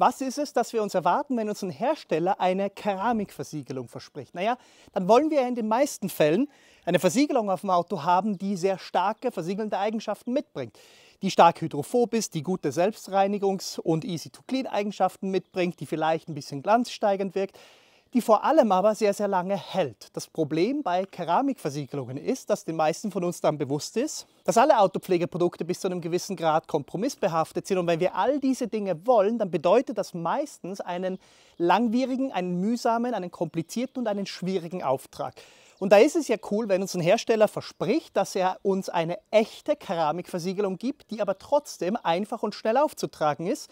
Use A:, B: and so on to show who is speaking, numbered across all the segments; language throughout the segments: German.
A: Was ist es, dass wir uns erwarten, wenn uns ein Hersteller eine Keramikversiegelung verspricht? Naja, dann wollen wir in den meisten Fällen eine Versiegelung auf dem Auto haben, die sehr starke versiegelnde Eigenschaften mitbringt. Die stark hydrophob ist, die gute Selbstreinigungs- und Easy-to-Clean-Eigenschaften mitbringt, die vielleicht ein bisschen glanzsteigend wirkt die vor allem aber sehr, sehr lange hält. Das Problem bei Keramikversiegelungen ist, dass den meisten von uns dann bewusst ist, dass alle Autopflegeprodukte bis zu einem gewissen Grad kompromissbehaftet sind. Und wenn wir all diese Dinge wollen, dann bedeutet das meistens einen langwierigen, einen mühsamen, einen komplizierten und einen schwierigen Auftrag. Und da ist es ja cool, wenn uns ein Hersteller verspricht, dass er uns eine echte Keramikversiegelung gibt, die aber trotzdem einfach und schnell aufzutragen ist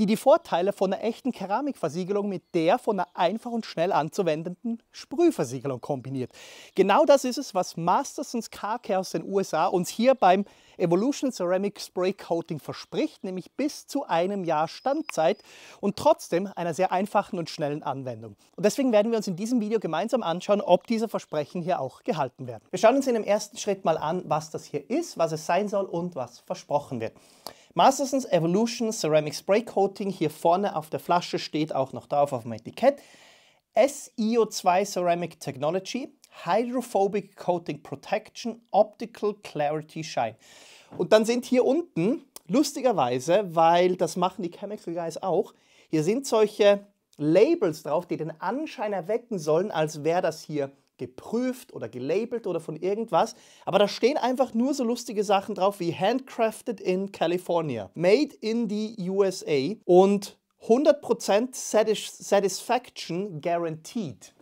A: die die Vorteile von einer echten Keramikversiegelung mit der von einer einfach und schnell anzuwendenden Sprühversiegelung kombiniert. Genau das ist es, was Mastersons Carcare aus den USA uns hier beim Evolution Ceramic Spray Coating verspricht, nämlich bis zu einem Jahr Standzeit und trotzdem einer sehr einfachen und schnellen Anwendung. Und deswegen werden wir uns in diesem Video gemeinsam anschauen, ob diese Versprechen hier auch gehalten werden. Wir schauen uns in dem ersten Schritt mal an, was das hier ist, was es sein soll und was versprochen wird. Mastersons Evolution Ceramic Spray Coating hier vorne auf der Flasche steht auch noch drauf auf dem Etikett. SIO2 Ceramic Technology, Hydrophobic Coating Protection, Optical Clarity Shine. Und dann sind hier unten, lustigerweise, weil das machen die Chemical Guys auch, hier sind solche Labels drauf, die den Anschein erwecken sollen, als wäre das hier geprüft oder gelabelt oder von irgendwas. Aber da stehen einfach nur so lustige Sachen drauf wie Handcrafted in California, Made in the USA und 100% Satisfaction Guaranteed.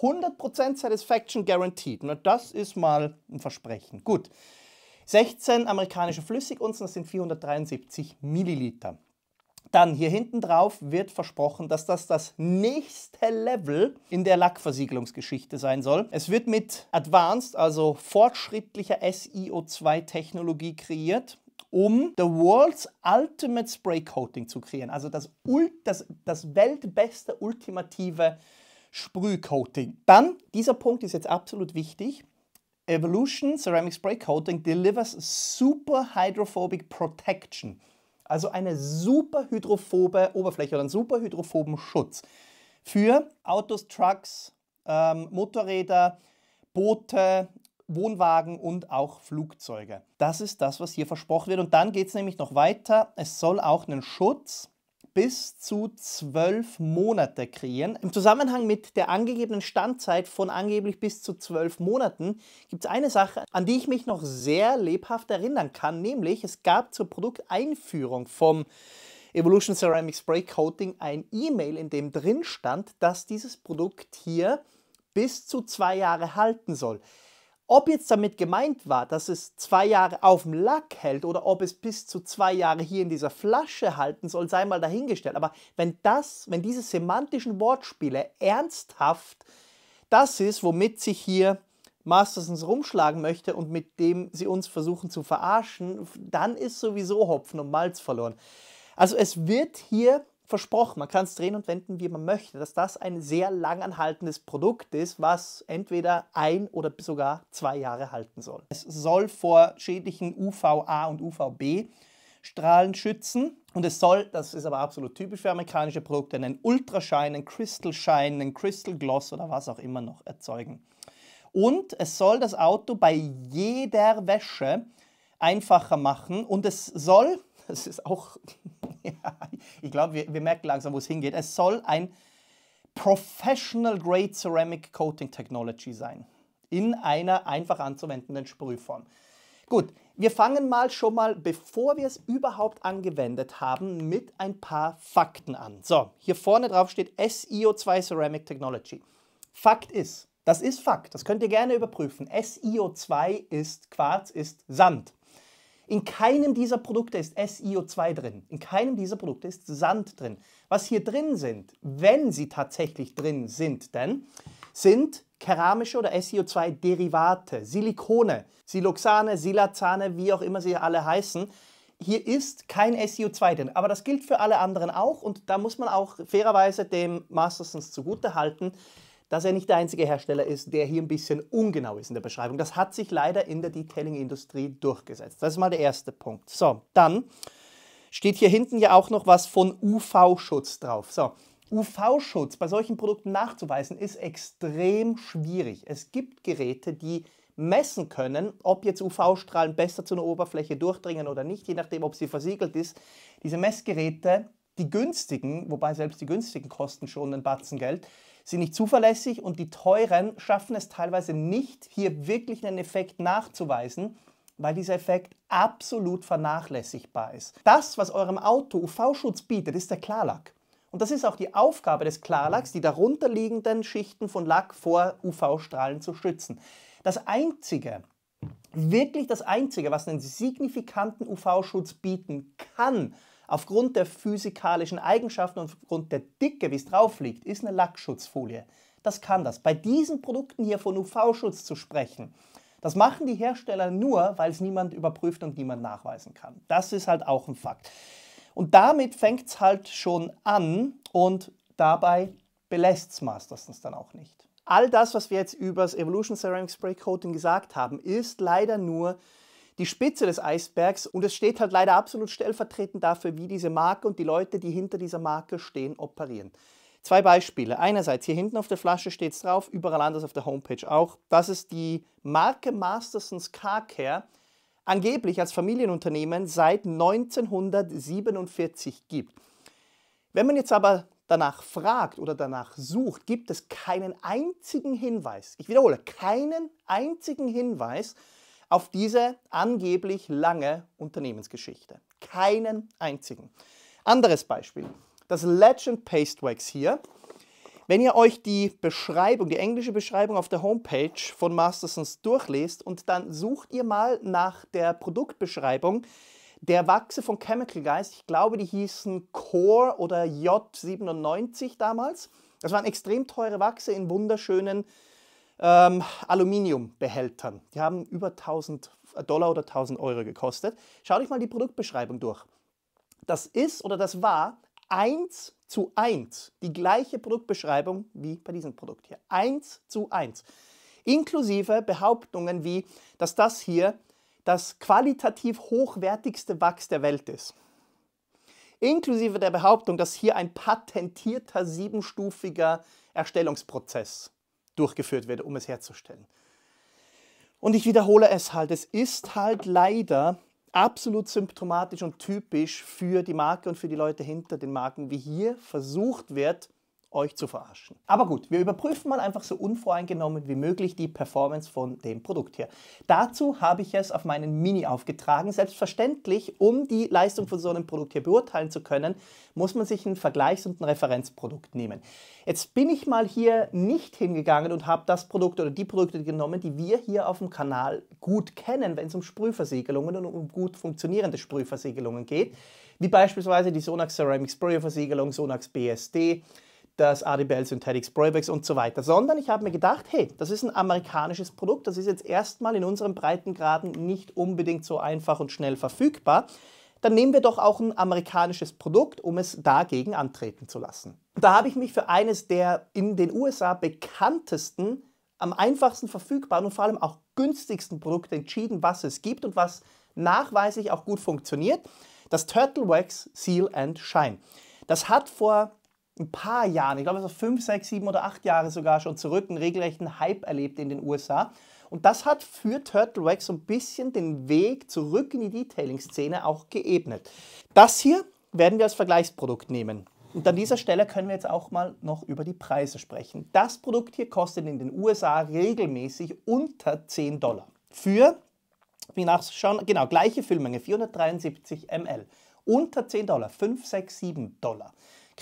A: 100% Satisfaction Guaranteed. Na, das ist mal ein Versprechen. Gut. 16 amerikanische Flüssigunzen, das sind 473 Milliliter. Dann hier hinten drauf wird versprochen, dass das das nächste Level in der Lackversiegelungsgeschichte sein soll. Es wird mit Advanced, also fortschrittlicher SiO2-Technologie kreiert um The World's Ultimate Spray Coating zu kreieren. Also das, das, das weltbeste, ultimative Sprühcoating. Dann, dieser Punkt ist jetzt absolut wichtig. Evolution Ceramic Spray Coating delivers super hydrophobic protection. Also eine super hydrophobe Oberfläche oder einen super hydrophoben Schutz für Autos, Trucks, ähm, Motorräder, Boote, Wohnwagen und auch Flugzeuge. Das ist das, was hier versprochen wird. Und dann geht es nämlich noch weiter. Es soll auch einen Schutz bis zu zwölf Monate kreieren. Im Zusammenhang mit der angegebenen Standzeit von angeblich bis zu zwölf Monaten gibt es eine Sache, an die ich mich noch sehr lebhaft erinnern kann, nämlich es gab zur Produkteinführung vom Evolution Ceramic Spray Coating ein E-Mail, in dem drin stand, dass dieses Produkt hier bis zu zwei Jahre halten soll. Ob jetzt damit gemeint war, dass es zwei Jahre auf dem Lack hält oder ob es bis zu zwei Jahre hier in dieser Flasche halten soll, sei mal dahingestellt. Aber wenn das, wenn diese semantischen Wortspiele ernsthaft das ist, womit sich hier Mastersons rumschlagen möchte und mit dem sie uns versuchen zu verarschen, dann ist sowieso Hopfen und Malz verloren. Also es wird hier versprochen, man kann es drehen und wenden, wie man möchte, dass das ein sehr langanhaltendes Produkt ist, was entweder ein oder sogar zwei Jahre halten soll. Es soll vor schädlichen UVA und UVB Strahlen schützen. Und es soll, das ist aber absolut typisch für amerikanische Produkte, einen Ultraschein, einen Crystal Crystalschein, einen Crystal Gloss oder was auch immer noch erzeugen. Und es soll das Auto bei jeder Wäsche einfacher machen und es soll das ist auch, ja, ich glaube, wir, wir merken langsam, wo es hingeht. Es soll ein Professional Grade Ceramic Coating Technology sein. In einer einfach anzuwendenden Sprühform. Gut, wir fangen mal schon mal, bevor wir es überhaupt angewendet haben, mit ein paar Fakten an. So, hier vorne drauf steht SIO2 Ceramic Technology. Fakt ist, das ist Fakt, das könnt ihr gerne überprüfen. SiO2 ist Quarz, ist Sand. In keinem dieser Produkte ist SiO2 drin. In keinem dieser Produkte ist Sand drin. Was hier drin sind, wenn sie tatsächlich drin sind, denn sind keramische oder SiO2-Derivate, Silikone, Siloxane, Silazane, wie auch immer sie alle heißen. Hier ist kein SiO2 drin, aber das gilt für alle anderen auch und da muss man auch fairerweise dem Mastersons zugute halten dass er nicht der einzige Hersteller ist, der hier ein bisschen ungenau ist in der Beschreibung. Das hat sich leider in der Detailing-Industrie durchgesetzt. Das ist mal der erste Punkt. So, dann steht hier hinten ja auch noch was von UV-Schutz drauf. So, UV-Schutz bei solchen Produkten nachzuweisen ist extrem schwierig. Es gibt Geräte, die messen können, ob jetzt UV-Strahlen besser zu einer Oberfläche durchdringen oder nicht, je nachdem, ob sie versiegelt ist. Diese Messgeräte, die günstigen, wobei selbst die günstigen kosten schon einen Batzen Geld, sind nicht zuverlässig und die teuren schaffen es teilweise nicht, hier wirklich einen Effekt nachzuweisen, weil dieser Effekt absolut vernachlässigbar ist. Das, was eurem Auto UV-Schutz bietet, ist der Klarlack. Und das ist auch die Aufgabe des Klarlacks, die darunterliegenden Schichten von Lack vor UV-Strahlen zu schützen. Das Einzige, wirklich das Einzige, was einen signifikanten UV-Schutz bieten kann, Aufgrund der physikalischen Eigenschaften und aufgrund der Dicke, wie es drauf liegt, ist eine Lackschutzfolie. Das kann das. Bei diesen Produkten hier von UV-Schutz zu sprechen, das machen die Hersteller nur, weil es niemand überprüft und niemand nachweisen kann. Das ist halt auch ein Fakt. Und damit fängt es halt schon an und dabei belässt es Masterstens dann auch nicht. All das, was wir jetzt über das Evolution Ceramic Spray Coating gesagt haben, ist leider nur die Spitze des Eisbergs und es steht halt leider absolut stellvertretend dafür, wie diese Marke und die Leute, die hinter dieser Marke stehen, operieren. Zwei Beispiele. Einerseits, hier hinten auf der Flasche steht es drauf, überall anders auf der Homepage auch. Das ist die Marke Mastersons Car Care, angeblich als Familienunternehmen seit 1947 gibt. Wenn man jetzt aber danach fragt oder danach sucht, gibt es keinen einzigen Hinweis, ich wiederhole, keinen einzigen Hinweis auf diese angeblich lange Unternehmensgeschichte. Keinen einzigen. Anderes Beispiel. Das Legend Pastewax hier. Wenn ihr euch die Beschreibung, die englische Beschreibung auf der Homepage von Mastersons durchlest und dann sucht ihr mal nach der Produktbeschreibung der Wachse von Chemical Guys, ich glaube, die hießen Core oder J97 damals. Das waren extrem teure Wachse in wunderschönen ähm, Aluminiumbehältern. Die haben über 1000 äh, Dollar oder 1000 Euro gekostet. Schau dich mal die Produktbeschreibung durch. Das ist oder das war 1 zu 1 die gleiche Produktbeschreibung wie bei diesem Produkt hier. 1 zu 1. Inklusive Behauptungen wie, dass das hier das qualitativ hochwertigste Wachs der Welt ist. Inklusive der Behauptung, dass hier ein patentierter siebenstufiger Erstellungsprozess durchgeführt wird, um es herzustellen. Und ich wiederhole es halt, es ist halt leider absolut symptomatisch und typisch für die Marke und für die Leute hinter den Marken, wie hier versucht wird, euch zu verarschen. Aber gut, wir überprüfen mal einfach so unvoreingenommen wie möglich die Performance von dem Produkt hier. Dazu habe ich es auf meinen Mini aufgetragen. Selbstverständlich, um die Leistung von so einem Produkt hier beurteilen zu können, muss man sich ein Vergleichs- und ein Referenzprodukt nehmen. Jetzt bin ich mal hier nicht hingegangen und habe das Produkt oder die Produkte genommen, die wir hier auf dem Kanal gut kennen, wenn es um Sprühversiegelungen und um gut funktionierende Sprühversiegelungen geht, wie beispielsweise die Sonax Ceramic Versiegelung, Sonax BSD, das ADBL Synthetics, Broybacks und so weiter, sondern ich habe mir gedacht, hey, das ist ein amerikanisches Produkt, das ist jetzt erstmal in unseren Breitengraden nicht unbedingt so einfach und schnell verfügbar. Dann nehmen wir doch auch ein amerikanisches Produkt, um es dagegen antreten zu lassen. Da habe ich mich für eines der in den USA bekanntesten, am einfachsten verfügbaren und vor allem auch günstigsten Produkte entschieden, was es gibt und was nachweislich auch gut funktioniert. Das Turtle Wax Seal and Shine. Das hat vor ein paar Jahren, ich glaube so fünf, sechs, sieben oder acht Jahre sogar schon zurück, einen regelrechten Hype erlebt in den USA. Und das hat für Turtle Wax so ein bisschen den Weg zurück in die Detailing-Szene auch geebnet. Das hier werden wir als Vergleichsprodukt nehmen. Und an dieser Stelle können wir jetzt auch mal noch über die Preise sprechen. Das Produkt hier kostet in den USA regelmäßig unter 10 Dollar. Für, wie nachschauen, genau, gleiche Füllmenge, 473 ml. Unter 10 Dollar, 5, 6, 7 Dollar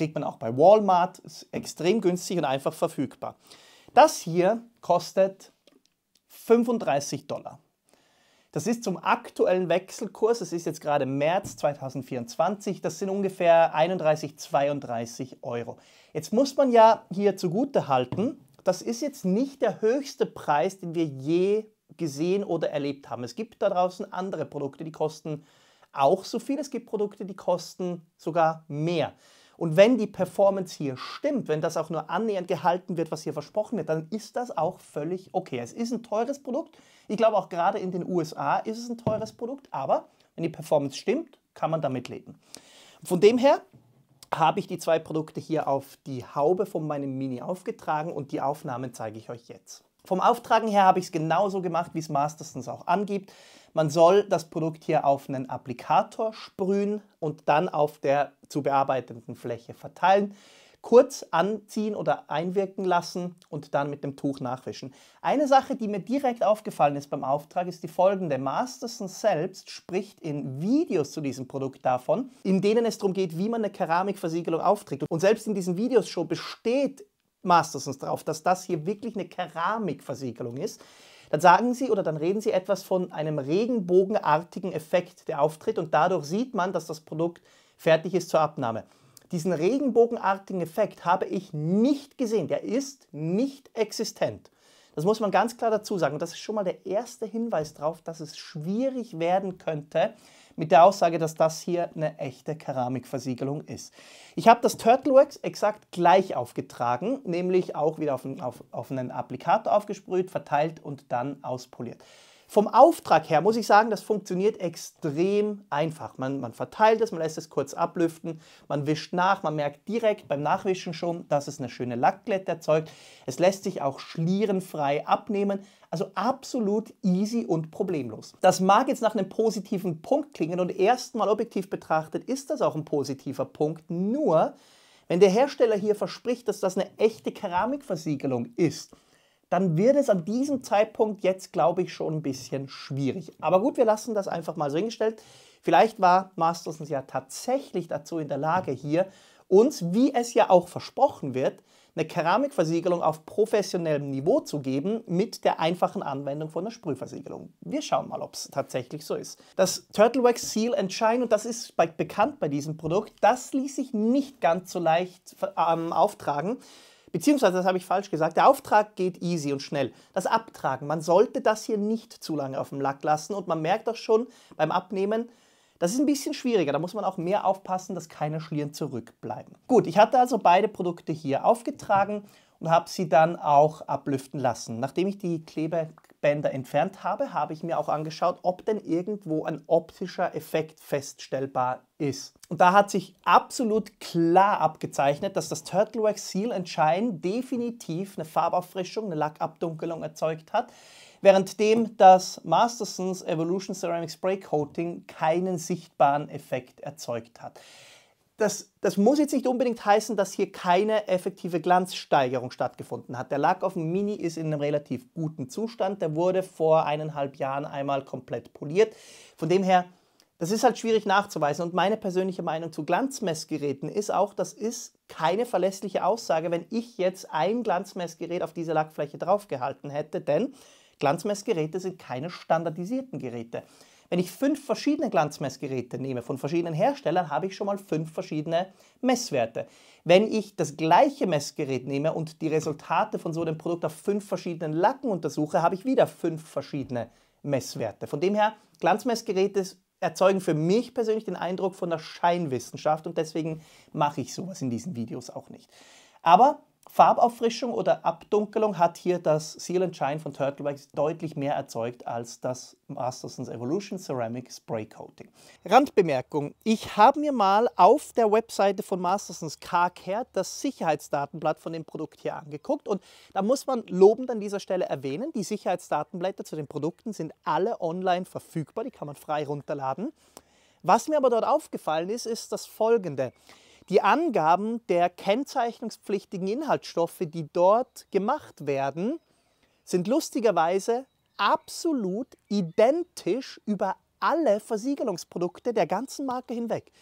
A: kriegt man auch bei Walmart, ist extrem günstig und einfach verfügbar. Das hier kostet 35 Dollar. Das ist zum aktuellen Wechselkurs, es ist jetzt gerade März 2024, das sind ungefähr 31, 32 Euro. Jetzt muss man ja hier zugute halten, das ist jetzt nicht der höchste Preis, den wir je gesehen oder erlebt haben. Es gibt da draußen andere Produkte, die kosten auch so viel. Es gibt Produkte, die kosten sogar mehr. Und wenn die Performance hier stimmt, wenn das auch nur annähernd gehalten wird, was hier versprochen wird, dann ist das auch völlig okay. Es ist ein teures Produkt. Ich glaube auch gerade in den USA ist es ein teures Produkt, aber wenn die Performance stimmt, kann man damit leben. Von dem her habe ich die zwei Produkte hier auf die Haube von meinem Mini aufgetragen und die Aufnahmen zeige ich euch jetzt. Vom Auftragen her habe ich es genauso gemacht, wie es Masterstons auch angibt. Man soll das Produkt hier auf einen Applikator sprühen und dann auf der zu bearbeitenden Fläche verteilen, kurz anziehen oder einwirken lassen und dann mit dem Tuch nachwischen. Eine Sache, die mir direkt aufgefallen ist beim Auftrag, ist die folgende. Masterson selbst spricht in Videos zu diesem Produkt davon, in denen es darum geht, wie man eine Keramikversiegelung aufträgt. Und selbst in diesen Videos schon besteht Mastersons drauf, dass das hier wirklich eine Keramikversiegelung ist, dann sagen sie oder dann reden sie etwas von einem regenbogenartigen Effekt, der auftritt und dadurch sieht man, dass das Produkt fertig ist zur Abnahme. Diesen regenbogenartigen Effekt habe ich nicht gesehen, der ist nicht existent. Das muss man ganz klar dazu sagen das ist schon mal der erste Hinweis darauf, dass es schwierig werden könnte, mit der Aussage, dass das hier eine echte Keramikversiegelung ist. Ich habe das Turtleworks exakt gleich aufgetragen, nämlich auch wieder auf einen, auf, auf einen Applikator aufgesprüht, verteilt und dann auspoliert. Vom Auftrag her muss ich sagen, das funktioniert extrem einfach. Man, man verteilt es, man lässt es kurz ablüften, man wischt nach, man merkt direkt beim Nachwischen schon, dass es eine schöne Lackglätte erzeugt. Es lässt sich auch schlierenfrei abnehmen. Also absolut easy und problemlos. Das mag jetzt nach einem positiven Punkt klingen und erstmal objektiv betrachtet ist das auch ein positiver Punkt. Nur, wenn der Hersteller hier verspricht, dass das eine echte Keramikversiegelung ist, dann wird es an diesem Zeitpunkt jetzt, glaube ich, schon ein bisschen schwierig. Aber gut, wir lassen das einfach mal so hingestellt. Vielleicht war Masterson ja tatsächlich dazu in der Lage, hier uns, wie es ja auch versprochen wird, eine Keramikversiegelung auf professionellem Niveau zu geben mit der einfachen Anwendung von einer Sprühversiegelung. Wir schauen mal, ob es tatsächlich so ist. Das Turtle Wax Seal and Shine, und das ist bei, bekannt bei diesem Produkt, das ließ sich nicht ganz so leicht ähm, auftragen. Beziehungsweise, das habe ich falsch gesagt, der Auftrag geht easy und schnell. Das Abtragen, man sollte das hier nicht zu lange auf dem Lack lassen und man merkt auch schon beim Abnehmen, das ist ein bisschen schwieriger, da muss man auch mehr aufpassen, dass keine Schlieren zurückbleiben. Gut, ich hatte also beide Produkte hier aufgetragen und habe sie dann auch ablüften lassen. Nachdem ich die Klebe Bänder entfernt habe, habe ich mir auch angeschaut, ob denn irgendwo ein optischer Effekt feststellbar ist. Und da hat sich absolut klar abgezeichnet, dass das Turtle Wax Seal and Shine definitiv eine Farbauffrischung, eine Lackabdunkelung erzeugt hat, währenddem das Mastersons Evolution Ceramic Spray Coating keinen sichtbaren Effekt erzeugt hat das, das muss jetzt nicht unbedingt heißen, dass hier keine effektive Glanzsteigerung stattgefunden hat. Der Lack auf dem Mini ist in einem relativ guten Zustand. Der wurde vor eineinhalb Jahren einmal komplett poliert. Von dem her, das ist halt schwierig nachzuweisen. Und meine persönliche Meinung zu Glanzmessgeräten ist auch, das ist keine verlässliche Aussage, wenn ich jetzt ein Glanzmessgerät auf diese Lackfläche draufgehalten hätte, denn Glanzmessgeräte sind keine standardisierten Geräte. Wenn ich fünf verschiedene Glanzmessgeräte nehme von verschiedenen Herstellern, habe ich schon mal fünf verschiedene Messwerte. Wenn ich das gleiche Messgerät nehme und die Resultate von so einem Produkt auf fünf verschiedenen Lacken untersuche, habe ich wieder fünf verschiedene Messwerte. Von dem her, Glanzmessgeräte erzeugen für mich persönlich den Eindruck von der Scheinwissenschaft und deswegen mache ich sowas in diesen Videos auch nicht. Aber Farbauffrischung oder Abdunkelung hat hier das Seal and Shine von Turtle Wax deutlich mehr erzeugt als das Masterson's Evolution Ceramic Spray Coating. Randbemerkung, ich habe mir mal auf der Webseite von Masterson's Car Care das Sicherheitsdatenblatt von dem Produkt hier angeguckt und da muss man lobend an dieser Stelle erwähnen, die Sicherheitsdatenblätter zu den Produkten sind alle online verfügbar, die kann man frei runterladen. Was mir aber dort aufgefallen ist, ist das folgende. Die Angaben der kennzeichnungspflichtigen Inhaltsstoffe, die dort gemacht werden, sind lustigerweise absolut identisch über alle Versiegelungsprodukte der ganzen Marke hinweg.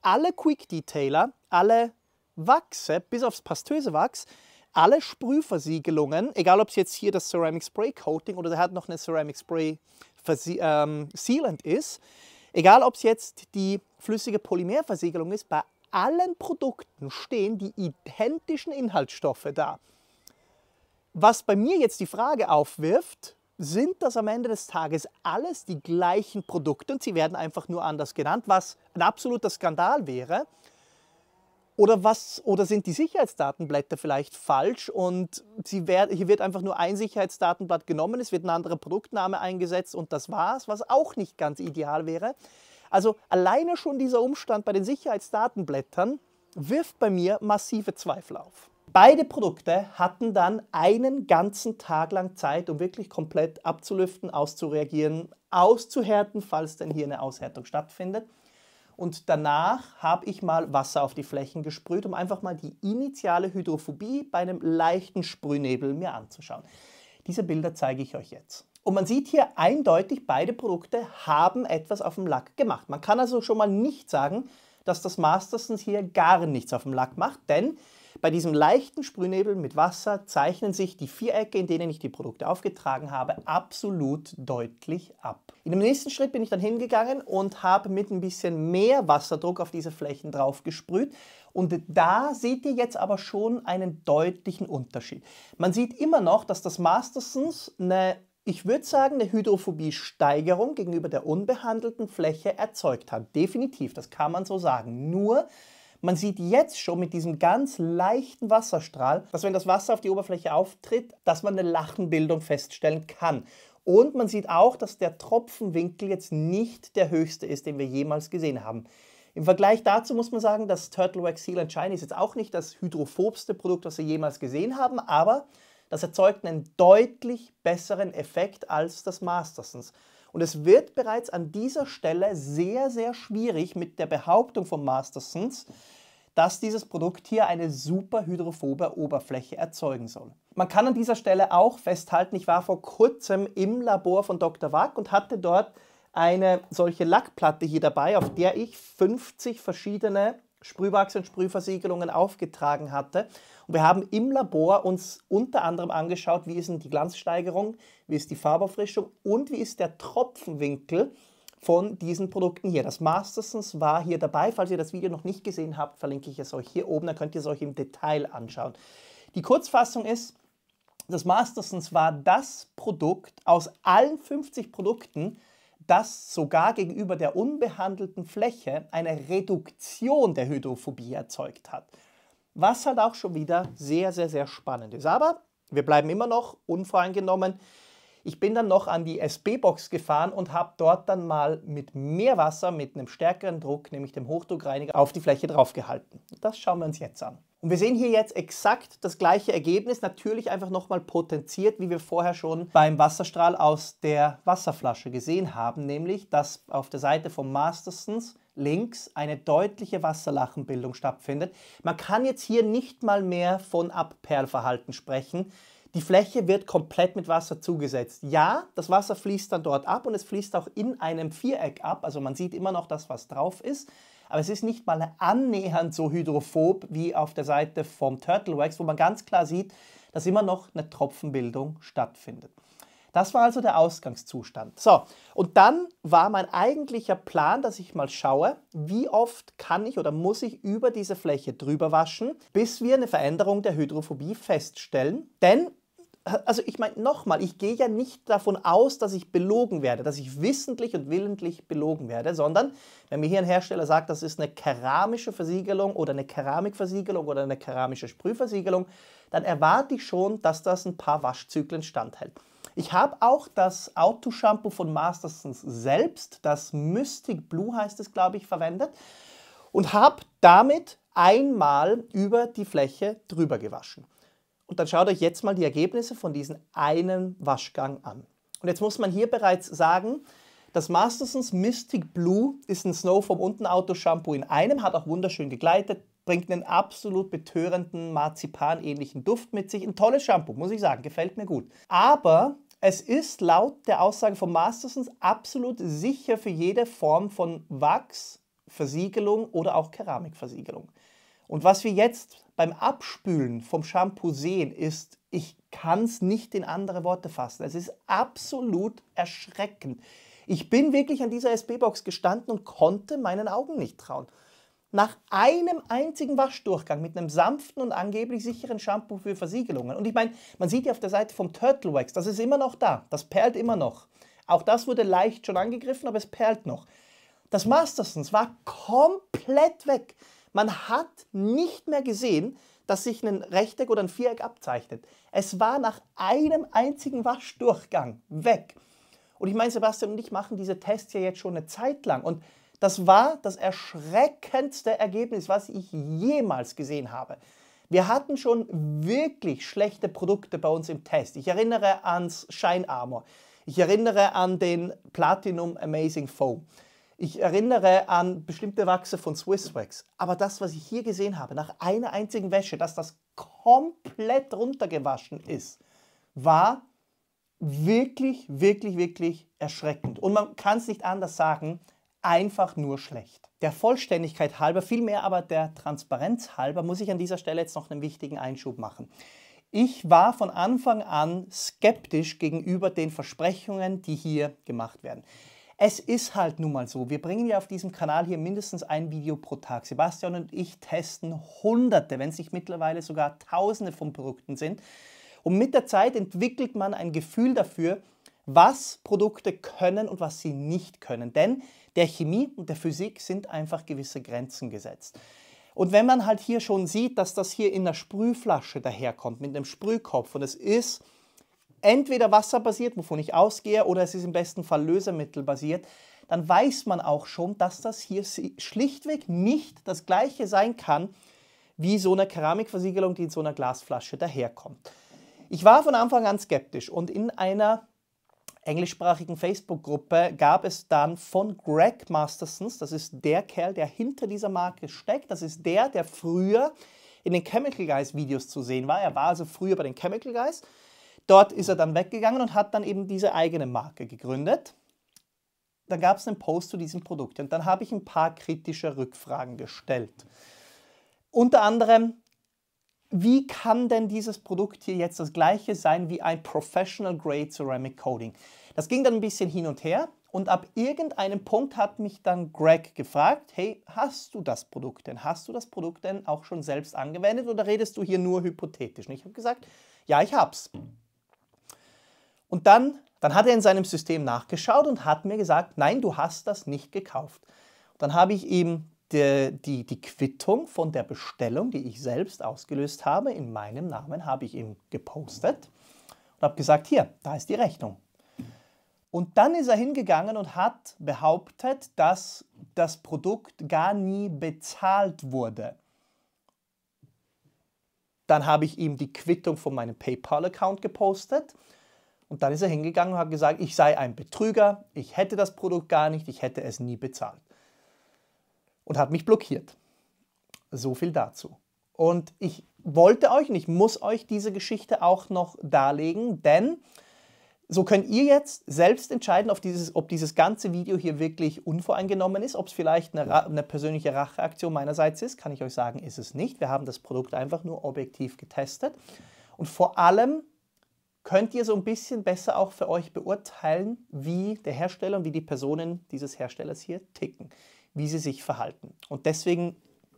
A: Alle Quick Detailer, alle Wachse, bis aufs pastöse Wachs, alle Sprühversiegelungen, egal ob es jetzt hier das Ceramic Spray Coating oder der hat noch eine Ceramic Spray ähm, Sealant ist, egal ob es jetzt die flüssige Polymerversiegelung ist, bei allen Produkten stehen die identischen Inhaltsstoffe da. Was bei mir jetzt die Frage aufwirft, sind das am Ende des Tages alles die gleichen Produkte und sie werden einfach nur anders genannt, was ein absoluter Skandal wäre. Oder, was, oder sind die Sicherheitsdatenblätter vielleicht falsch und werd, hier wird einfach nur ein Sicherheitsdatenblatt genommen, es wird ein anderer Produktname eingesetzt und das war's, was auch nicht ganz ideal wäre. Also alleine schon dieser Umstand bei den Sicherheitsdatenblättern wirft bei mir massive Zweifel auf. Beide Produkte hatten dann einen ganzen Tag lang Zeit, um wirklich komplett abzulüften, auszureagieren, auszuhärten, falls denn hier eine Aushärtung stattfindet. Und danach habe ich mal Wasser auf die Flächen gesprüht, um einfach mal die initiale Hydrophobie bei einem leichten Sprühnebel mir anzuschauen. Diese Bilder zeige ich euch jetzt. Und man sieht hier eindeutig, beide Produkte haben etwas auf dem Lack gemacht. Man kann also schon mal nicht sagen, dass das Mastersons hier gar nichts auf dem Lack macht, denn bei diesem leichten Sprühnebel mit Wasser zeichnen sich die Vierecke, in denen ich die Produkte aufgetragen habe, absolut deutlich ab. In dem nächsten Schritt bin ich dann hingegangen und habe mit ein bisschen mehr Wasserdruck auf diese Flächen drauf gesprüht. Und da seht ihr jetzt aber schon einen deutlichen Unterschied. Man sieht immer noch, dass das Mastersons eine ich würde sagen, eine Hydrophobie-Steigerung gegenüber der unbehandelten Fläche erzeugt hat. Definitiv, das kann man so sagen. Nur, man sieht jetzt schon mit diesem ganz leichten Wasserstrahl, dass wenn das Wasser auf die Oberfläche auftritt, dass man eine Lachenbildung feststellen kann. Und man sieht auch, dass der Tropfenwinkel jetzt nicht der höchste ist, den wir jemals gesehen haben. Im Vergleich dazu muss man sagen, dass Turtle Wax Seal Shine ist jetzt auch nicht das hydrophobste Produkt, was wir jemals gesehen haben, aber das erzeugt einen deutlich besseren Effekt als das Mastersons. Und es wird bereits an dieser Stelle sehr, sehr schwierig mit der Behauptung von Mastersons, dass dieses Produkt hier eine super hydrophobe Oberfläche erzeugen soll. Man kann an dieser Stelle auch festhalten, ich war vor kurzem im Labor von Dr. Wack und hatte dort eine solche Lackplatte hier dabei, auf der ich 50 verschiedene Sprühwachs und Sprühversiegelungen aufgetragen hatte. Und wir haben im Labor uns unter anderem angeschaut, wie ist denn die Glanzsteigerung, wie ist die Farbauffrischung und wie ist der Tropfenwinkel von diesen Produkten hier. Das Mastersons war hier dabei. Falls ihr das Video noch nicht gesehen habt, verlinke ich es euch hier oben, dann könnt ihr es euch im Detail anschauen. Die Kurzfassung ist, das Mastersons war das Produkt aus allen 50 Produkten, dass sogar gegenüber der unbehandelten Fläche eine Reduktion der Hydrophobie erzeugt hat. Was halt auch schon wieder sehr, sehr, sehr spannend ist. Aber wir bleiben immer noch unvoreingenommen. Ich bin dann noch an die SB-Box gefahren und habe dort dann mal mit mehr Wasser, mit einem stärkeren Druck, nämlich dem Hochdruckreiniger, auf die Fläche draufgehalten. Das schauen wir uns jetzt an. Und wir sehen hier jetzt exakt das gleiche Ergebnis, natürlich einfach nochmal potenziert, wie wir vorher schon beim Wasserstrahl aus der Wasserflasche gesehen haben, nämlich dass auf der Seite von Mastersons links eine deutliche Wasserlachenbildung stattfindet. Man kann jetzt hier nicht mal mehr von Abperlverhalten sprechen. Die Fläche wird komplett mit Wasser zugesetzt. Ja, das Wasser fließt dann dort ab und es fließt auch in einem Viereck ab, also man sieht immer noch das, was drauf ist aber es ist nicht mal annähernd so hydrophob wie auf der Seite vom Turtle Wax, wo man ganz klar sieht, dass immer noch eine Tropfenbildung stattfindet. Das war also der Ausgangszustand. So, und dann war mein eigentlicher Plan, dass ich mal schaue, wie oft kann ich oder muss ich über diese Fläche drüber waschen, bis wir eine Veränderung der Hydrophobie feststellen. Denn also ich meine nochmal, ich gehe ja nicht davon aus, dass ich belogen werde, dass ich wissentlich und willentlich belogen werde, sondern wenn mir hier ein Hersteller sagt, das ist eine keramische Versiegelung oder eine Keramikversiegelung oder eine keramische Sprühversiegelung, dann erwarte ich schon, dass das ein paar Waschzyklen standhält. Ich habe auch das Auto-Shampoo von Mastersons selbst, das Mystic Blue heißt es, glaube ich, verwendet und habe damit einmal über die Fläche drüber gewaschen. Und dann schaut euch jetzt mal die Ergebnisse von diesem einen Waschgang an. Und jetzt muss man hier bereits sagen, das Mastersons Mystic Blue ist ein Snow vom unten Auto Shampoo in einem, hat auch wunderschön gegleitet, bringt einen absolut betörenden Marzipan-ähnlichen Duft mit sich. Ein tolles Shampoo, muss ich sagen, gefällt mir gut. Aber es ist laut der Aussage von Mastersons absolut sicher für jede Form von Wachs, Versiegelung oder auch Keramikversiegelung. Und was wir jetzt beim Abspülen vom Shampoo sehen, ist, ich kann es nicht in andere Worte fassen. Es ist absolut erschreckend. Ich bin wirklich an dieser SB-Box gestanden und konnte meinen Augen nicht trauen. Nach einem einzigen Waschdurchgang mit einem sanften und angeblich sicheren Shampoo für Versiegelungen. Und ich meine, man sieht ja auf der Seite vom Turtle Wax, das ist immer noch da, das perlt immer noch. Auch das wurde leicht schon angegriffen, aber es perlt noch. Das Mastersons war komplett weg. Man hat nicht mehr gesehen, dass sich ein Rechteck oder ein Viereck abzeichnet. Es war nach einem einzigen Waschdurchgang weg. Und ich meine, Sebastian und ich machen diese Tests ja jetzt schon eine Zeit lang. Und das war das erschreckendste Ergebnis, was ich jemals gesehen habe. Wir hatten schon wirklich schlechte Produkte bei uns im Test. Ich erinnere ans Shine Armor. Ich erinnere an den Platinum Amazing Foam. Ich erinnere an bestimmte Wachse von Swiss Wax. Aber das, was ich hier gesehen habe, nach einer einzigen Wäsche, dass das komplett runtergewaschen ist, war wirklich, wirklich, wirklich erschreckend. Und man kann es nicht anders sagen, einfach nur schlecht. Der Vollständigkeit halber, vielmehr aber der Transparenz halber, muss ich an dieser Stelle jetzt noch einen wichtigen Einschub machen. Ich war von Anfang an skeptisch gegenüber den Versprechungen, die hier gemacht werden. Es ist halt nun mal so, wir bringen ja auf diesem Kanal hier mindestens ein Video pro Tag. Sebastian und ich testen Hunderte, wenn es nicht mittlerweile sogar Tausende von Produkten sind. Und mit der Zeit entwickelt man ein Gefühl dafür, was Produkte können und was sie nicht können. Denn der Chemie und der Physik sind einfach gewisse Grenzen gesetzt. Und wenn man halt hier schon sieht, dass das hier in einer Sprühflasche daherkommt, mit einem Sprühkopf und es ist entweder wasserbasiert, wovon ich ausgehe, oder es ist im besten Fall lösemittelbasiert, dann weiß man auch schon, dass das hier schlichtweg nicht das gleiche sein kann, wie so eine Keramikversiegelung, die in so einer Glasflasche daherkommt. Ich war von Anfang an skeptisch und in einer englischsprachigen Facebook-Gruppe gab es dann von Greg Mastersons, das ist der Kerl, der hinter dieser Marke steckt, das ist der, der früher in den Chemical Guys Videos zu sehen war. Er war also früher bei den Chemical Guys Dort ist er dann weggegangen und hat dann eben diese eigene Marke gegründet. Dann gab es einen Post zu diesem Produkt und dann habe ich ein paar kritische Rückfragen gestellt. Unter anderem, wie kann denn dieses Produkt hier jetzt das gleiche sein wie ein Professional Grade Ceramic Coating? Das ging dann ein bisschen hin und her und ab irgendeinem Punkt hat mich dann Greg gefragt, hey, hast du das Produkt denn? Hast du das Produkt denn auch schon selbst angewendet oder redest du hier nur hypothetisch? Und ich habe gesagt, ja, ich hab's. Und dann, dann hat er in seinem System nachgeschaut und hat mir gesagt, nein, du hast das nicht gekauft. dann habe ich ihm die, die, die Quittung von der Bestellung, die ich selbst ausgelöst habe, in meinem Namen habe ich ihm gepostet und habe gesagt, hier, da ist die Rechnung. Und dann ist er hingegangen und hat behauptet, dass das Produkt gar nie bezahlt wurde. Dann habe ich ihm die Quittung von meinem PayPal-Account gepostet und dann ist er hingegangen und hat gesagt, ich sei ein Betrüger, ich hätte das Produkt gar nicht, ich hätte es nie bezahlt. Und hat mich blockiert. So viel dazu. Und ich wollte euch und ich muss euch diese Geschichte auch noch darlegen, denn so könnt ihr jetzt selbst entscheiden, dieses, ob dieses ganze Video hier wirklich unvoreingenommen ist, ob es vielleicht eine, eine persönliche Racheaktion meinerseits ist. Kann ich euch sagen, ist es nicht. Wir haben das Produkt einfach nur objektiv getestet. Und vor allem könnt ihr so ein bisschen besser auch für euch beurteilen, wie der Hersteller und wie die Personen dieses Herstellers hier ticken, wie sie sich verhalten. Und deswegen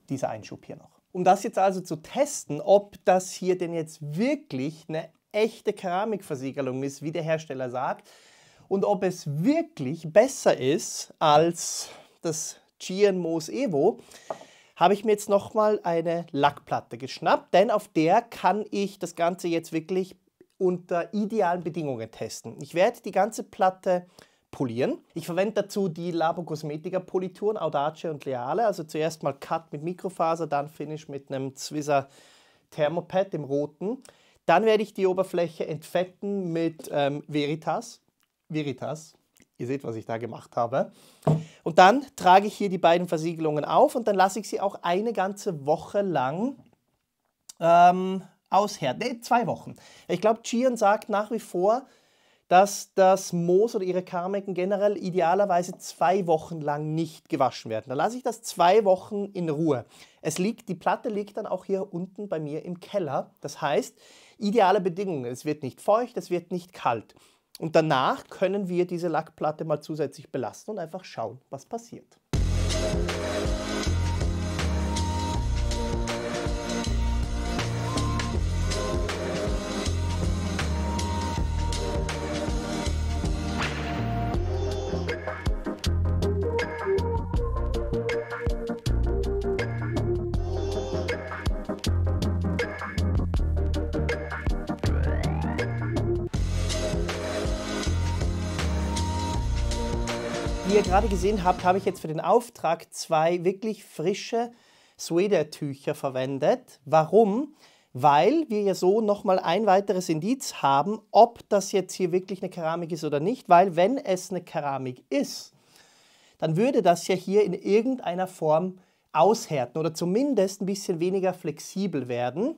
A: dieser Einschub hier noch. Um das jetzt also zu testen, ob das hier denn jetzt wirklich eine echte Keramikversiegelung ist, wie der Hersteller sagt, und ob es wirklich besser ist als das Gianmos Evo, habe ich mir jetzt nochmal eine Lackplatte geschnappt, denn auf der kann ich das Ganze jetzt wirklich unter idealen Bedingungen testen. Ich werde die ganze Platte polieren. Ich verwende dazu die Labo Cosmetica Polituren Audace und Leale. Also zuerst mal Cut mit Mikrofaser, dann Finish mit einem Swisser Thermopad, dem roten. Dann werde ich die Oberfläche entfetten mit ähm, Veritas. Veritas. Ihr seht, was ich da gemacht habe. Und dann trage ich hier die beiden Versiegelungen auf und dann lasse ich sie auch eine ganze Woche lang ähm, aushärten. Nee, zwei Wochen. Ich glaube, Gian sagt nach wie vor, dass das Moos oder ihre Karmecken generell idealerweise zwei Wochen lang nicht gewaschen werden. Dann lasse ich das zwei Wochen in Ruhe. Es liegt, die Platte liegt dann auch hier unten bei mir im Keller. Das heißt, ideale Bedingungen. Es wird nicht feucht, es wird nicht kalt. Und danach können wir diese Lackplatte mal zusätzlich belasten und einfach schauen, was passiert. gerade gesehen habt, habe ich jetzt für den Auftrag zwei wirklich frische sweater verwendet. Warum? Weil wir ja so nochmal ein weiteres Indiz haben, ob das jetzt hier wirklich eine Keramik ist oder nicht. Weil wenn es eine Keramik ist, dann würde das ja hier in irgendeiner Form aushärten oder zumindest ein bisschen weniger flexibel werden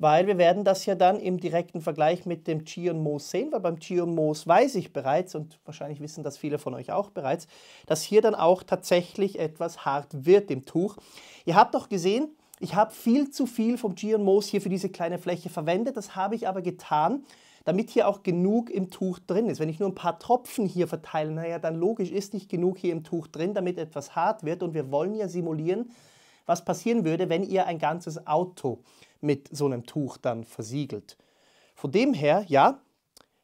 A: weil wir werden das ja dann im direkten Vergleich mit dem Chion Moos sehen, weil beim Chion Moos weiß ich bereits und wahrscheinlich wissen das viele von euch auch bereits, dass hier dann auch tatsächlich etwas hart wird im Tuch. Ihr habt doch gesehen, ich habe viel zu viel vom Chion Moos hier für diese kleine Fläche verwendet, das habe ich aber getan, damit hier auch genug im Tuch drin ist. Wenn ich nur ein paar Tropfen hier verteile, naja, dann logisch ist nicht genug hier im Tuch drin, damit etwas hart wird. Und wir wollen ja simulieren, was passieren würde, wenn ihr ein ganzes Auto mit so einem Tuch dann versiegelt. Von dem her, ja,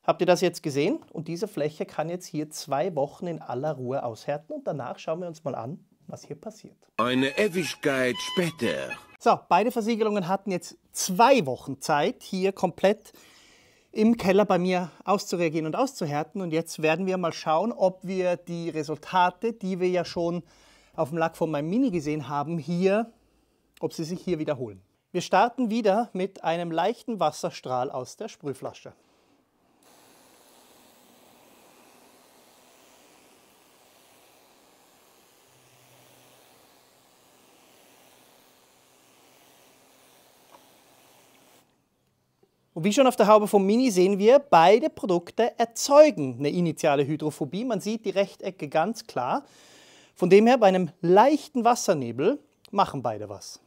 A: habt ihr das jetzt gesehen? Und diese Fläche kann jetzt hier zwei Wochen in aller Ruhe aushärten und danach schauen wir uns mal an, was hier passiert. Eine Ewigkeit später. So, beide Versiegelungen hatten jetzt zwei Wochen Zeit, hier komplett im Keller bei mir auszureagieren und auszuhärten. Und jetzt werden wir mal schauen, ob wir die Resultate, die wir ja schon auf dem Lack von meinem Mini gesehen haben, hier, ob sie sich hier wiederholen. Wir starten wieder mit einem leichten Wasserstrahl aus der Sprühflasche. Und wie schon auf der Haube vom Mini sehen wir, beide Produkte erzeugen eine initiale Hydrophobie. Man sieht die Rechtecke ganz klar. Von dem her, bei einem leichten Wassernebel machen beide was.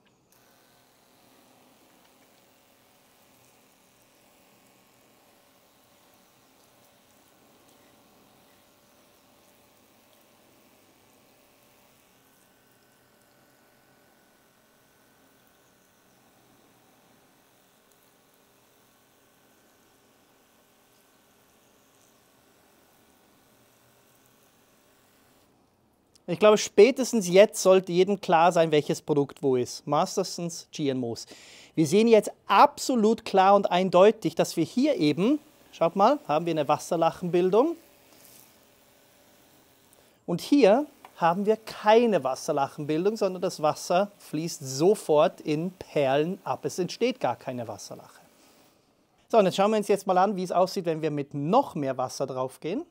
A: ich glaube, spätestens jetzt sollte jedem klar sein, welches Produkt wo ist. Mastersen's GMOs. Wir sehen jetzt absolut klar und eindeutig, dass wir hier eben, schaut mal, haben wir eine Wasserlachenbildung. Und hier haben wir keine Wasserlachenbildung, sondern das Wasser fließt sofort in Perlen ab. Es entsteht gar keine Wasserlache. So, und jetzt schauen wir uns jetzt mal an, wie es aussieht, wenn wir mit noch mehr Wasser draufgehen.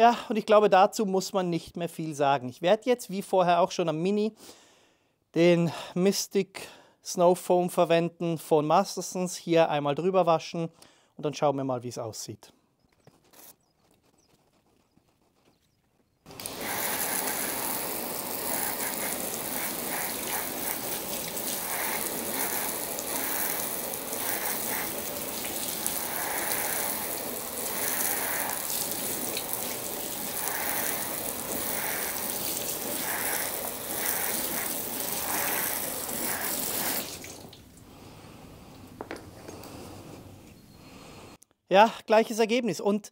A: Ja, und ich glaube, dazu muss man nicht mehr viel sagen. Ich werde jetzt, wie vorher auch schon am Mini, den Mystic Snow Foam verwenden von Mastersons, hier einmal drüber waschen und dann schauen wir mal, wie es aussieht. Ja, gleiches Ergebnis. Und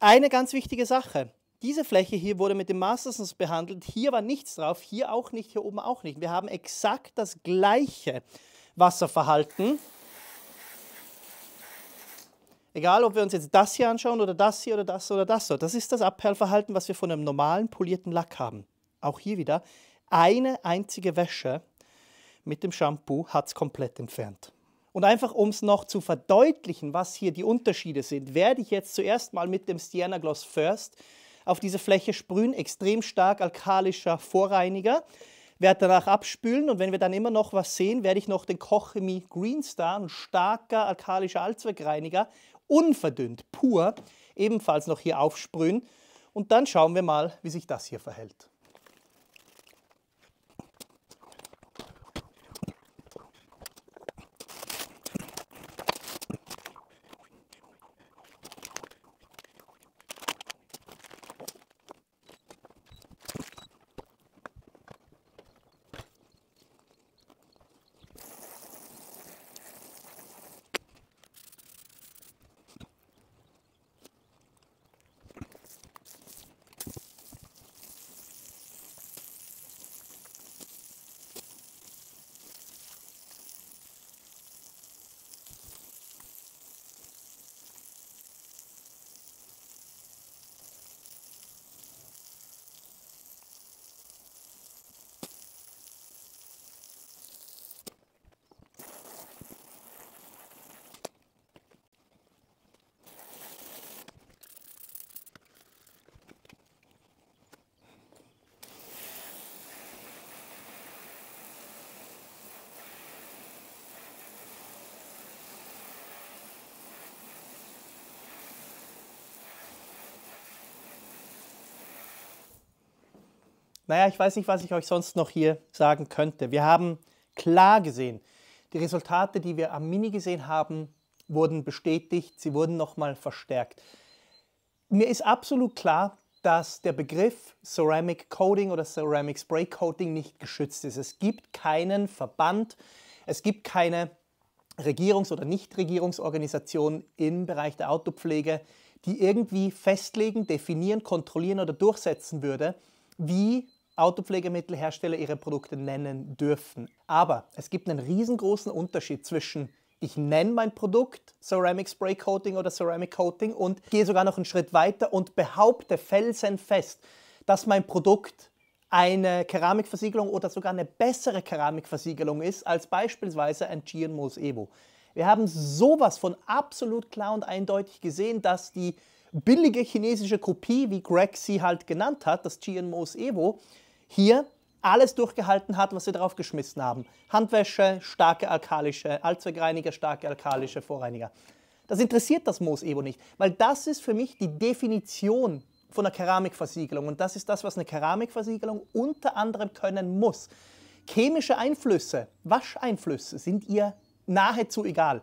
A: eine ganz wichtige Sache. Diese Fläche hier wurde mit dem Mastersons behandelt. Hier war nichts drauf, hier auch nicht, hier oben auch nicht. Wir haben exakt das gleiche Wasserverhalten. Egal, ob wir uns jetzt das hier anschauen oder das hier oder das oder das. Das ist das Abperlverhalten, was wir von einem normalen polierten Lack haben. Auch hier wieder eine einzige Wäsche mit dem Shampoo hat es komplett entfernt. Und einfach um es noch zu verdeutlichen, was hier die Unterschiede sind, werde ich jetzt zuerst mal mit dem Sienna Gloss First auf diese Fläche sprühen, extrem stark alkalischer Vorreiniger, werde danach abspülen und wenn wir dann immer noch was sehen, werde ich noch den Kochemi Green Star, ein starker alkalischer Allzweckreiniger, unverdünnt, pur, ebenfalls noch hier aufsprühen und dann schauen wir mal, wie sich das hier verhält. naja, ich weiß nicht, was ich euch sonst noch hier sagen könnte. Wir haben klar gesehen, die Resultate, die wir am Mini gesehen haben, wurden bestätigt, sie wurden nochmal verstärkt. Mir ist absolut klar, dass der Begriff Ceramic Coating oder Ceramic Spray Coating nicht geschützt ist. Es gibt keinen Verband, es gibt keine Regierungs- oder Nichtregierungsorganisation im Bereich der Autopflege, die irgendwie festlegen, definieren, kontrollieren oder durchsetzen würde, wie Autopflegemittelhersteller ihre Produkte nennen dürfen. Aber es gibt einen riesengroßen Unterschied zwischen ich nenne mein Produkt Ceramic Spray Coating oder Ceramic Coating und gehe sogar noch einen Schritt weiter und behaupte felsenfest, dass mein Produkt eine Keramikversiegelung oder sogar eine bessere Keramikversiegelung ist als beispielsweise ein Gianmos Evo. Wir haben sowas von absolut klar und eindeutig gesehen, dass die billige chinesische Kopie, wie Greg sie halt genannt hat, das GMOs Evo, hier alles durchgehalten hat, was sie draufgeschmissen haben. Handwäsche, starke alkalische, Allzweckreiniger, starke alkalische Vorreiniger. Das interessiert das Moos Evo nicht, weil das ist für mich die Definition von einer Keramikversiegelung und das ist das, was eine Keramikversiegelung unter anderem können muss. Chemische Einflüsse, Wascheinflüsse sind ihr nahezu egal.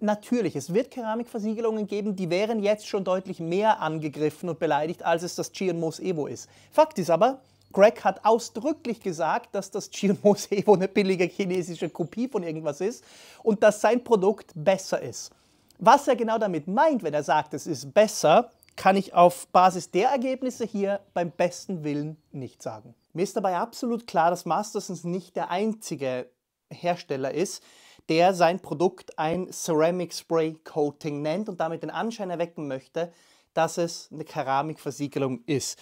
A: Natürlich, es wird Keramikversiegelungen geben, die wären jetzt schon deutlich mehr angegriffen und beleidigt, als es das Chianmos Evo ist. Fakt ist aber, Greg hat ausdrücklich gesagt, dass das Chianmos Evo eine billige chinesische Kopie von irgendwas ist und dass sein Produkt besser ist. Was er genau damit meint, wenn er sagt, es ist besser, kann ich auf Basis der Ergebnisse hier beim besten Willen nicht sagen. Mir ist dabei absolut klar, dass Mastersons nicht der einzige Hersteller ist, der sein Produkt ein Ceramic Spray Coating nennt und damit den Anschein erwecken möchte, dass es eine Keramikversiegelung ist.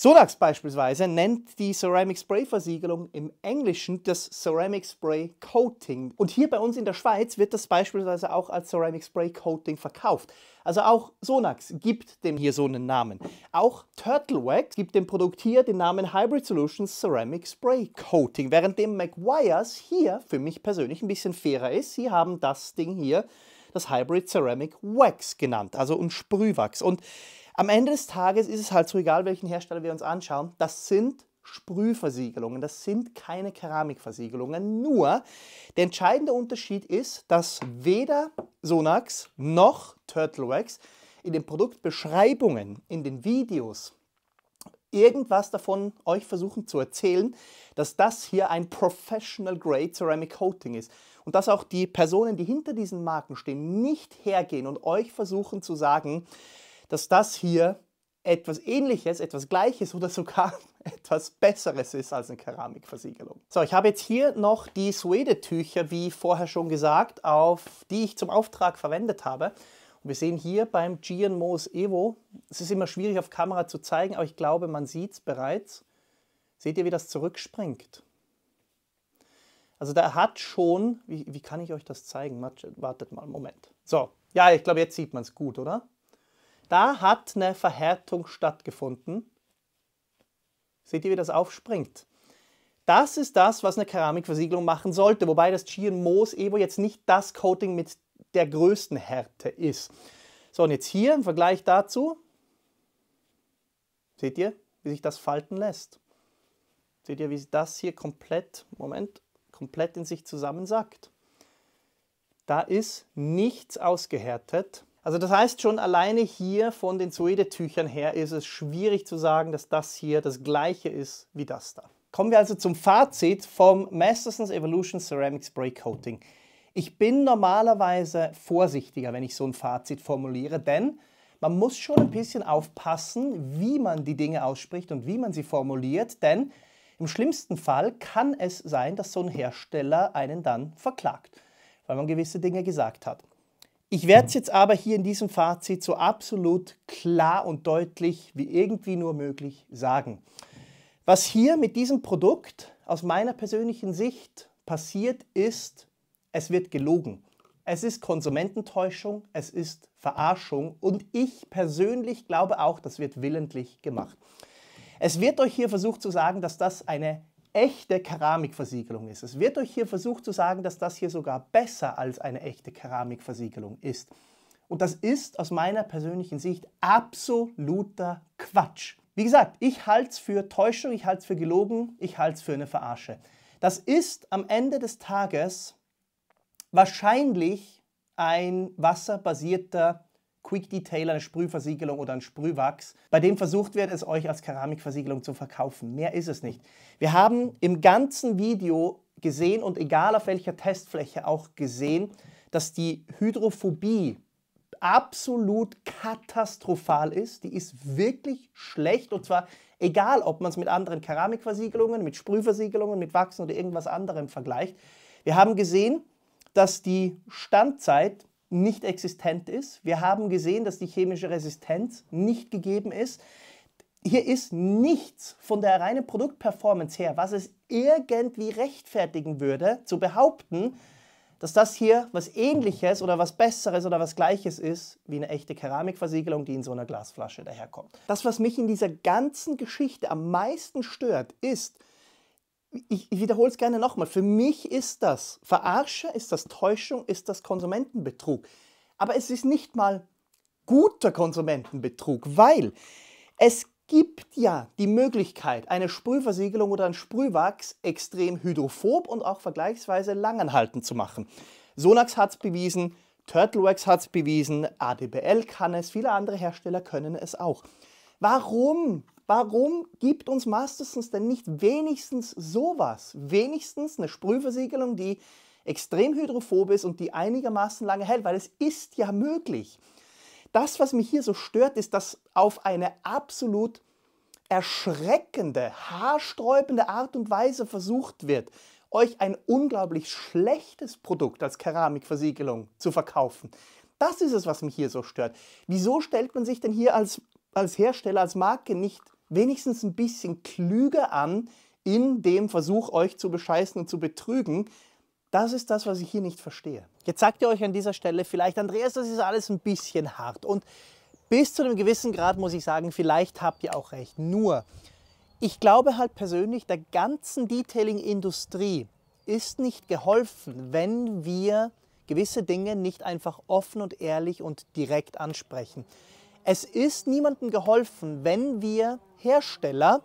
A: Sonax beispielsweise nennt die Ceramic Spray Versiegelung im Englischen das Ceramic Spray Coating. Und hier bei uns in der Schweiz wird das beispielsweise auch als Ceramic Spray Coating verkauft. Also auch Sonax gibt dem hier so einen Namen. Auch Turtle Wax gibt dem Produkt hier den Namen Hybrid Solutions Ceramic Spray Coating, während dem McGuire's hier für mich persönlich ein bisschen fairer ist. Sie haben das Ding hier das Hybrid Ceramic Wax genannt, also ein Sprühwachs. Und am Ende des Tages ist es halt so, egal welchen Hersteller wir uns anschauen, das sind Sprühversiegelungen, das sind keine Keramikversiegelungen. Nur der entscheidende Unterschied ist, dass weder Sonax noch Turtle Wax in den Produktbeschreibungen, in den Videos, irgendwas davon euch versuchen zu erzählen, dass das hier ein Professional Grade Ceramic Coating ist und dass auch die Personen, die hinter diesen Marken stehen, nicht hergehen und euch versuchen zu sagen, dass das hier etwas Ähnliches, etwas Gleiches oder sogar etwas Besseres ist als eine Keramikversiegelung. So, ich habe jetzt hier noch die Suede-Tücher, wie vorher schon gesagt, auf die ich zum Auftrag verwendet habe. Und wir sehen hier beim Gian Moos Evo, es ist immer schwierig auf Kamera zu zeigen, aber ich glaube, man sieht es bereits. Seht ihr, wie das zurückspringt? Also da hat schon, wie, wie kann ich euch das zeigen? Wartet mal, Moment. So, ja, ich glaube, jetzt sieht man es gut, oder? Da hat eine Verhärtung stattgefunden. Seht ihr, wie das aufspringt? Das ist das, was eine Keramikversiegelung machen sollte, wobei das Chian Moos Evo jetzt nicht das Coating mit der größten Härte ist. So, und jetzt hier im Vergleich dazu, seht ihr, wie sich das falten lässt. Seht ihr, wie das hier komplett, Moment, komplett in sich zusammensackt. Da ist nichts ausgehärtet. Also das heißt schon alleine hier von den Zoede-Tüchern her ist es schwierig zu sagen, dass das hier das gleiche ist wie das da. Kommen wir also zum Fazit vom Mastersons Evolution Ceramic Spray Coating. Ich bin normalerweise vorsichtiger, wenn ich so ein Fazit formuliere, denn man muss schon ein bisschen aufpassen, wie man die Dinge ausspricht und wie man sie formuliert, denn im schlimmsten Fall kann es sein, dass so ein Hersteller einen dann verklagt, weil man gewisse Dinge gesagt hat. Ich werde es jetzt aber hier in diesem Fazit so absolut klar und deutlich wie irgendwie nur möglich sagen. Was hier mit diesem Produkt aus meiner persönlichen Sicht passiert ist, es wird gelogen. Es ist Konsumententäuschung, es ist Verarschung und ich persönlich glaube auch, das wird willentlich gemacht. Es wird euch hier versucht zu sagen, dass das eine echte Keramikversiegelung ist. Es wird euch hier versucht zu sagen, dass das hier sogar besser als eine echte Keramikversiegelung ist. Und das ist aus meiner persönlichen Sicht absoluter Quatsch. Wie gesagt, ich halte es für Täuschung, ich halte es für gelogen, ich halte es für eine Verarsche. Das ist am Ende des Tages wahrscheinlich ein wasserbasierter Quick Detailer, eine Sprühversiegelung oder ein Sprühwachs, bei dem versucht wird, es euch als Keramikversiegelung zu verkaufen. Mehr ist es nicht. Wir haben im ganzen Video gesehen und egal auf welcher Testfläche auch gesehen, dass die Hydrophobie absolut katastrophal ist. Die ist wirklich schlecht und zwar egal, ob man es mit anderen Keramikversiegelungen, mit Sprühversiegelungen, mit Wachsen oder irgendwas anderem vergleicht. Wir haben gesehen, dass die Standzeit nicht existent ist. Wir haben gesehen, dass die chemische Resistenz nicht gegeben ist. Hier ist nichts von der reinen Produktperformance her, was es irgendwie rechtfertigen würde, zu behaupten, dass das hier was Ähnliches oder was Besseres oder was Gleiches ist wie eine echte Keramikversiegelung, die in so einer Glasflasche daherkommt. Das, was mich in dieser ganzen Geschichte am meisten stört, ist, ich, ich wiederhole es gerne nochmal, für mich ist das Verarsche, ist das Täuschung, ist das Konsumentenbetrug. Aber es ist nicht mal guter Konsumentenbetrug, weil es gibt ja die Möglichkeit, eine Sprühversiegelung oder ein Sprühwachs extrem hydrophob und auch vergleichsweise langanhaltend zu machen. Sonax hat es bewiesen, Turtlewax hat es bewiesen, ADBL kann es, viele andere Hersteller können es auch. Warum Warum gibt uns Masterson denn nicht wenigstens sowas? Wenigstens eine Sprühversiegelung, die extrem hydrophob ist und die einigermaßen lange hält, weil es ist ja möglich. Das, was mich hier so stört, ist, dass auf eine absolut erschreckende, haarsträubende Art und Weise versucht wird, euch ein unglaublich schlechtes Produkt als Keramikversiegelung zu verkaufen. Das ist es, was mich hier so stört. Wieso stellt man sich denn hier als, als Hersteller, als Marke nicht wenigstens ein bisschen klüger an in dem Versuch, euch zu bescheißen und zu betrügen. Das ist das, was ich hier nicht verstehe. Jetzt sagt ihr euch an dieser Stelle vielleicht, Andreas, das ist alles ein bisschen hart. Und bis zu einem gewissen Grad muss ich sagen, vielleicht habt ihr auch recht. Nur, ich glaube halt persönlich, der ganzen Detailing-Industrie ist nicht geholfen, wenn wir gewisse Dinge nicht einfach offen und ehrlich und direkt ansprechen. Es ist niemandem geholfen, wenn wir Hersteller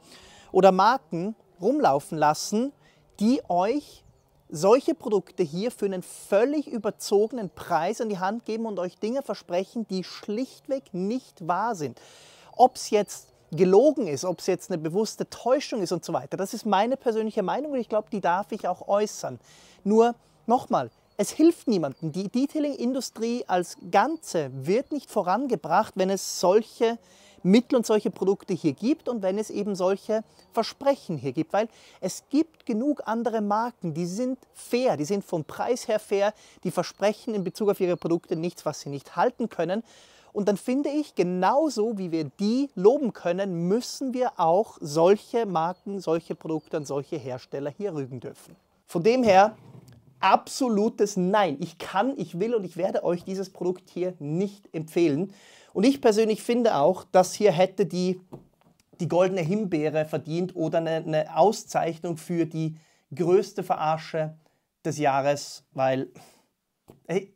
A: oder Marken rumlaufen lassen, die euch solche Produkte hier für einen völlig überzogenen Preis an die Hand geben und euch Dinge versprechen, die schlichtweg nicht wahr sind. Ob es jetzt gelogen ist, ob es jetzt eine bewusste Täuschung ist und so weiter, das ist meine persönliche Meinung und ich glaube, die darf ich auch äußern. Nur nochmal, es hilft niemandem. Die Detailing-Industrie als Ganze wird nicht vorangebracht, wenn es solche Mittel und solche Produkte hier gibt und wenn es eben solche Versprechen hier gibt. Weil es gibt genug andere Marken, die sind fair, die sind vom Preis her fair, die versprechen in Bezug auf ihre Produkte nichts, was sie nicht halten können. Und dann finde ich, genauso wie wir die loben können, müssen wir auch solche Marken, solche Produkte und solche Hersteller hier rügen dürfen. Von dem her, absolutes Nein. Ich kann, ich will und ich werde euch dieses Produkt hier nicht empfehlen. Und ich persönlich finde auch, dass hier hätte die, die goldene Himbeere verdient oder eine, eine Auszeichnung für die größte Verarsche des Jahres, weil,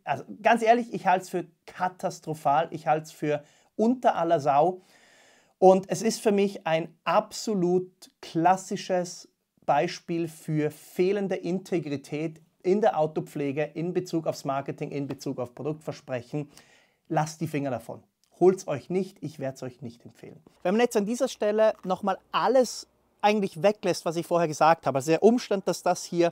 A: also ganz ehrlich, ich halte es für katastrophal, ich halte es für unter aller Sau. Und es ist für mich ein absolut klassisches Beispiel für fehlende Integrität in der Autopflege in Bezug aufs Marketing, in Bezug auf Produktversprechen. Lasst die Finger davon holt es euch nicht, ich werde es euch nicht empfehlen. Wenn man jetzt an dieser Stelle nochmal alles eigentlich weglässt, was ich vorher gesagt habe, also der Umstand, dass das hier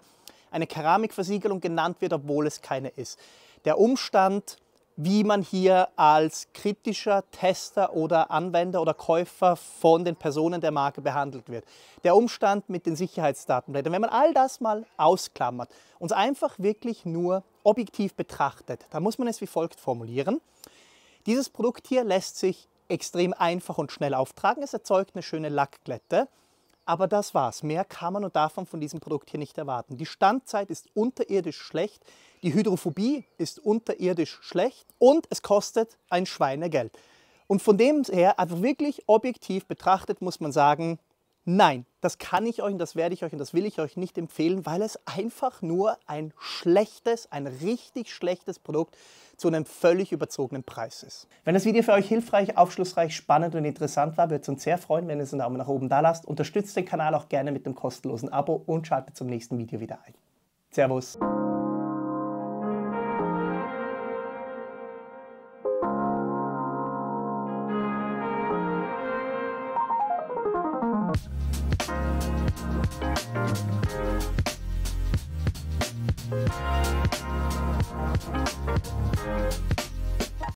A: eine Keramikversiegelung genannt wird, obwohl es keine ist, der Umstand, wie man hier als kritischer Tester oder Anwender oder Käufer von den Personen der Marke behandelt wird. Der Umstand mit den Sicherheitsdatenblättern, wenn man all das mal ausklammert, uns einfach wirklich nur objektiv betrachtet, dann muss man es wie folgt formulieren. Dieses Produkt hier lässt sich extrem einfach und schnell auftragen. Es erzeugt eine schöne Lackglätte. Aber das war's. Mehr kann man und darf man von diesem Produkt hier nicht erwarten. Die Standzeit ist unterirdisch schlecht, die Hydrophobie ist unterirdisch schlecht und es kostet ein Schweinegeld. Und von dem her, einfach also wirklich objektiv betrachtet, muss man sagen, Nein, das kann ich euch und das werde ich euch und das will ich euch nicht empfehlen, weil es einfach nur ein schlechtes, ein richtig schlechtes Produkt zu einem völlig überzogenen Preis ist. Wenn das Video für euch hilfreich, aufschlussreich, spannend und interessant war, würde es uns sehr freuen, wenn ihr es einen Daumen nach oben da lasst. Unterstützt den Kanal auch gerne mit dem kostenlosen Abo und schaltet zum nächsten Video wieder ein. Servus!